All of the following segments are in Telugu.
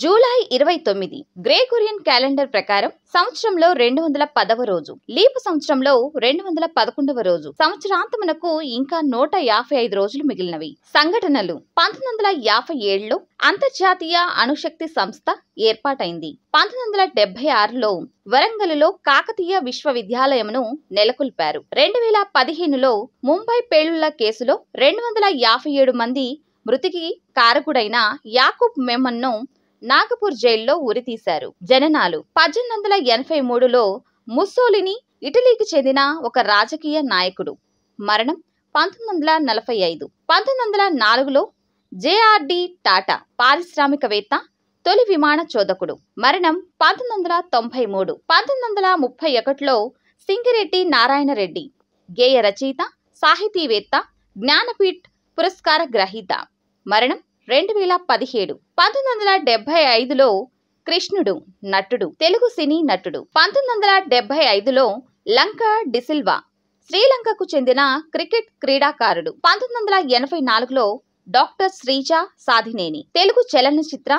జూలై ఇరవై తొమ్మిది గ్రేగోరియన్ క్యాలెండర్ ప్రకారం సంవత్సరంలో రెండు వందల పదవ రోజు లీపు సంవత్సరంలో రెండు వందల పదకొండవ రోజు సంవత్సరాంతమునకు ఇంకా నూట యాభై ఐదు రోజులు మిగిలినవి సంఘటనలు పంతొమ్మిది వందల యాభై ఏడులో అంతర్జాతీయ అణుశక్తి సంస్థ ఏర్పాటైంది పంతొమ్మిది వందల డెబ్బై ఆరులో వరంగల్లో కాకతీయ విశ్వవిద్యాలయమును నెలకొల్పారు రెండు వేల పదిహేనులో ముంబై పేలుళ్ల కేసులో రెండు వందల యాభై ఏడు మంది మృతికి కారకుడైన యాకూబ్ మెమన్ను నాగపూర్ జైల్లో ఉరితీశారు జననాలు పద్దెనిమిది వందల ఎనభై మూడులో ముస్సోలిని ఇటలీకి చెందిన ఒక రాజకీయ నాయకుడు మరణం పంతొమ్మిది వందల నలభై ఐదు పంతొమ్మిది వందల నాలుగులో జేఆర్డి టాటా పారిశ్రామికవేత్త తొలి విమాన చోదకుడు మరణం పంతొమ్మిది వందల తొంభై మూడు పంతొమ్మిది వందల ముప్పై ఒకటిలో సింగిరెడ్డి నారాయణరెడ్డి గేయ రచయిత సాహితీవేత్త జ్ఞానపీఠ్ పురస్కార గ్రహీత మరణం రెండు వేల పదిహేడు పంతొమ్మిది వందల డెబ్బై ఐదులో కృష్ణుడు నటుడు తెలుగు సినీ నటుడు పంతొమ్మిది వందల డెబ్బై ఐదులో లంక డిసిల్వా శ్రీలంకకు చెందిన క్రికెట్ క్రీడాకారుడు పంతొమ్మిది వందల ఎనభై నాలుగులో డాక్టర్ శ్రీజ సాధినేని తెలుగు చలనచిత్ర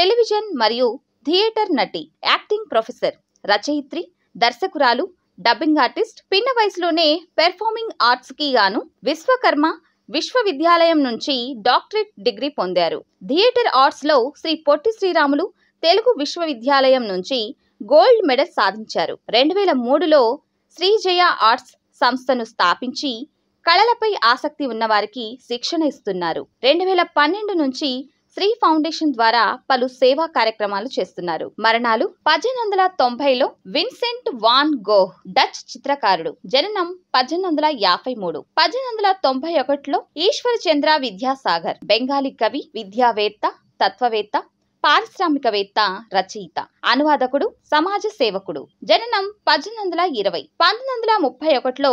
టెలివిజన్ మరియు థియేటర్ నటి యాక్టింగ్ ప్రొఫెసర్ రచయిత్రి దర్శకురాలు డబ్బింగ్ ఆర్టిస్ట్ పిన్న వయసులోనే పెర్ఫార్మింగ్ ఆర్ట్స్కి గాను విశ్వకర్మ విశ్వవిద్యాలయం నుంచి డాక్టరేట్ డిగ్రీ పొందారు థియేటర్ ఆర్ట్స్లో శ్రీ పొట్టి శ్రీరాములు తెలుగు విశ్వవిద్యాలయం నుంచి గోల్డ్ మెడల్ సాధించారు రెండు వేల మూడులో శ్రీజయ ఆర్ట్స్ సంస్థను స్థాపించి కళలపై ఆసక్తి ఉన్నవారికి శిక్షణ ఇస్తున్నారు రెండు వేల పన్నెండు నుంచి శ్రీ ఫౌండేషన్ ద్వారా పలు సేవా కార్యక్రమాలు చేస్తున్నారు మరణాలు పద్దెనిమిది వందల తొంభైలో విన్సెంట్ వాన్ గోహ్ డచ్ చిత్రకారుడు జననం పద్దెనిమిది వందల యాభై మూడు పద్దెనిమిది వందల తొంభై ఒకటిలో ఈశ్వర్ చంద్ర విద్యాసాగర్ బెంగాలీ కవి విద్యావేత్త తత్వవేత్త పారిశ్రామికవేత్త రచయిత అనువాదకుడు సమాజ సేవకుడు జననం పద్దెనిమిది వందల ఇరవై పంతొమ్మిది వందల ముప్పై ఒకటిలో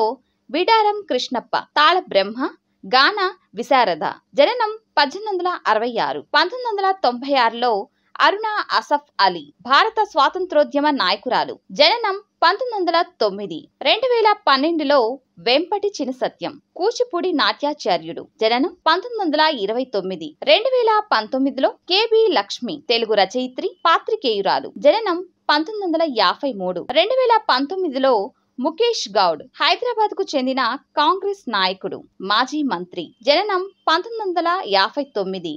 బిడారం కృష్ణప్ప తాళ బ్రహ్మ గాన విశారద జననం పద్దెనిమిది వందల అరవై ఆరు పంతొమ్మిది వందల తొంభై ఆరులో అరుణ అసఫ్ అలీ భారత స్వాతంత్రోద్యమ నాయకురాలు జననం పంతొమ్మిది వందల తొమ్మిది రెండు వేల పన్నెండులో వెంపటి చిన సత్యం కూచిపూడి నాట్యాచార్యుడు జననం పంతొమ్మిది వందల ఇరవై తొమ్మిది రెండు వేల పంతొమ్మిదిలో కెబి లక్ష్మి తెలుగు రచయిత్రి పాత్రికేయురాలు జననం పంతొమ్మిది వందల యాభై మూడు రెండు వేల పంతొమ్మిదిలో ముఖేష్ గౌడ్ హైదరాబాద్ కు చెందిన కాంగ్రెస్ నాయకుడు మాజీ మంత్రి జననం పంతొమ్మిది వందల యాభై తొమ్మిది